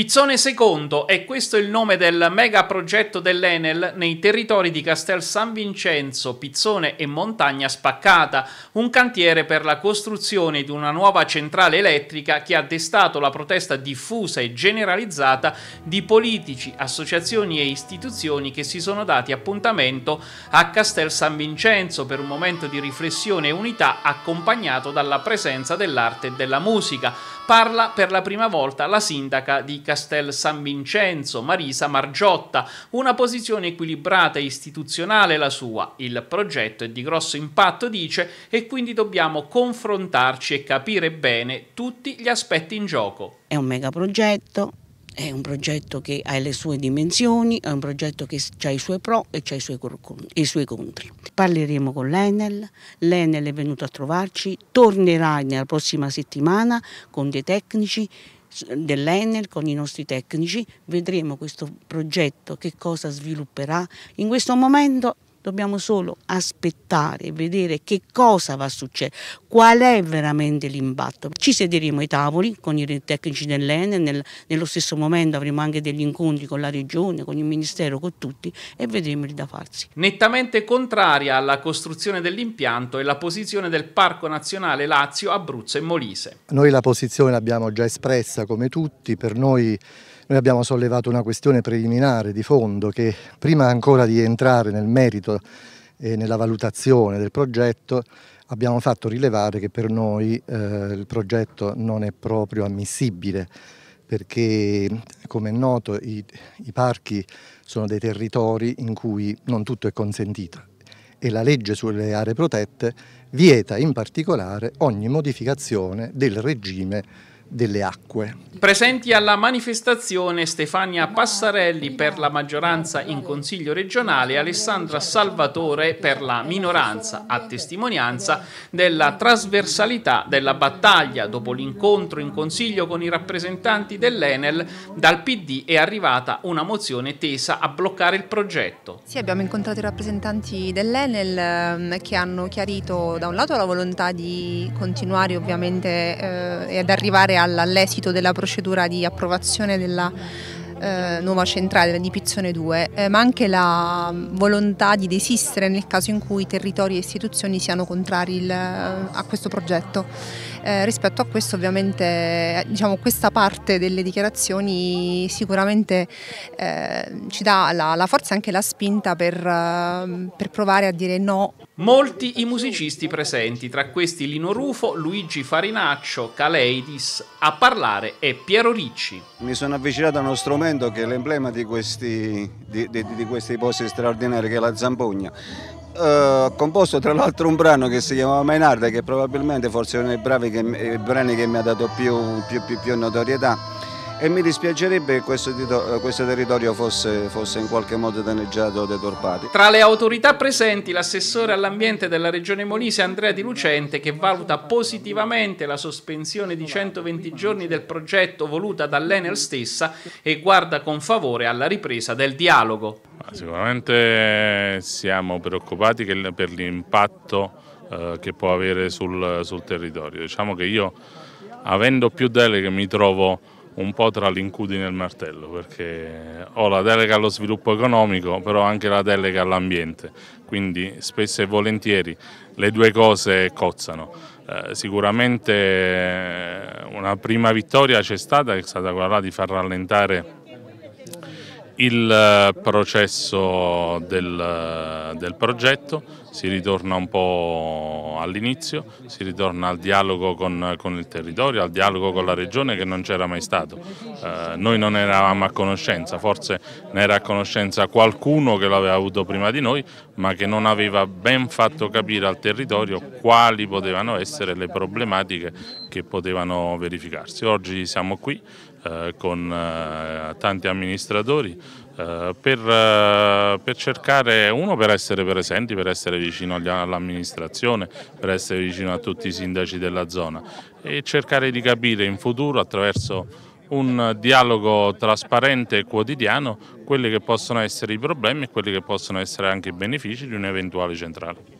Pizzone II, è questo il nome del mega progetto dell'Enel nei territori di Castel San Vincenzo, Pizzone e Montagna Spaccata, un cantiere per la costruzione di una nuova centrale elettrica che ha destato la protesta diffusa e generalizzata di politici, associazioni e istituzioni che si sono dati appuntamento a Castel San Vincenzo per un momento di riflessione e unità accompagnato dalla presenza dell'arte e della musica. Parla per la prima volta la sindaca di Castel Castel San Vincenzo, Marisa Margiotta, una posizione equilibrata e istituzionale la sua, il progetto è di grosso impatto dice e quindi dobbiamo confrontarci e capire bene tutti gli aspetti in gioco. È un megaprogetto, è un progetto che ha le sue dimensioni, è un progetto che ha i suoi pro e i suoi, i suoi contri. Parleremo con l'Enel, l'Enel è venuto a trovarci, tornerà nella prossima settimana con dei tecnici dell'Enel con i nostri tecnici, vedremo questo progetto che cosa svilupperà. In questo momento Dobbiamo solo aspettare e vedere che cosa va a succedere, qual è veramente l'impatto. Ci sederemo ai tavoli con i tecnici dell'ENE, nel, nello stesso momento avremo anche degli incontri con la Regione, con il Ministero, con tutti e vedremo il da farsi. Nettamente contraria alla costruzione dell'impianto è la posizione del Parco Nazionale Lazio, Abruzzo e Molise. Noi la posizione l'abbiamo già espressa come tutti, per noi noi abbiamo sollevato una questione preliminare di fondo che prima ancora di entrare nel merito e nella valutazione del progetto abbiamo fatto rilevare che per noi eh, il progetto non è proprio ammissibile perché come è noto i, i parchi sono dei territori in cui non tutto è consentito e la legge sulle aree protette vieta in particolare ogni modificazione del regime delle acque. Presenti alla manifestazione Stefania Passarelli per la maggioranza in Consiglio regionale e Alessandra Salvatore per la minoranza, a testimonianza della trasversalità della battaglia. Dopo l'incontro in Consiglio con i rappresentanti dell'Enel, dal PD è arrivata una mozione tesa a bloccare il progetto. Sì, abbiamo incontrato i rappresentanti dell'Enel ehm, che hanno chiarito da un lato la volontà di continuare ovviamente eh, e ad arrivare a all'esito della procedura di approvazione della eh, nuova centrale di Pizzone 2, eh, ma anche la volontà di desistere nel caso in cui territori e istituzioni siano contrari il, eh, a questo progetto. Eh, rispetto a questo ovviamente eh, diciamo, questa parte delle dichiarazioni sicuramente eh, ci dà la, la, forza e anche la spinta per, eh, per provare a dire no. Molti i musicisti presenti, tra questi Lino Rufo, Luigi Farinaccio, Caleidis, a parlare è Piero Ricci. Mi sono avvicinato a uno strumento che è l'emblema di questi, di, di, di questi posti straordinari, che è la zampogna eh, composto tra l'altro un brano che si chiamava Mainarda che probabilmente forse è uno dei bravi che, brani che mi ha dato più, più, più, più notorietà e mi dispiacerebbe che questo, eh, questo territorio fosse, fosse, in qualche modo danneggiato o deturpato. Tra le autorità presenti l'assessore all'ambiente della regione Molise Andrea Di Lucente che valuta positivamente la sospensione di 120 giorni del progetto voluta dall'Enel stessa e guarda con favore alla ripresa del dialogo. Sicuramente siamo preoccupati per l'impatto eh, che può avere sul, sul, territorio. Diciamo che io, avendo più deleghe, mi trovo un po' tra l'incudine e il martello, perché ho la delega allo sviluppo economico, però anche la delega all'ambiente, quindi spesso e volentieri le due cose cozzano. Eh, sicuramente eh, una prima vittoria c'è stata, è stata quella di far rallentare il eh, processo del, eh, del progetto, si ritorna un po' all'inizio, si ritorna al dialogo con, con, il territorio, al dialogo con la regione che non c'era mai stato. Eh, noi non eravamo a conoscenza, forse ne era a conoscenza qualcuno che l'aveva avuto prima di noi, ma che non aveva ben fatto capire al territorio quali potevano essere le problematiche che potevano verificarsi. Oggi siamo qui eh, con eh, tanti amministratori, eh, per, eh, per, cercare uno per essere presenti, per essere vicino all'amministrazione, per essere vicino a tutti i sindaci della zona e cercare di capire in futuro attraverso un dialogo trasparente e quotidiano quelli che possono essere i problemi e quelli che possono essere anche i benefici di un'eventuale centrale.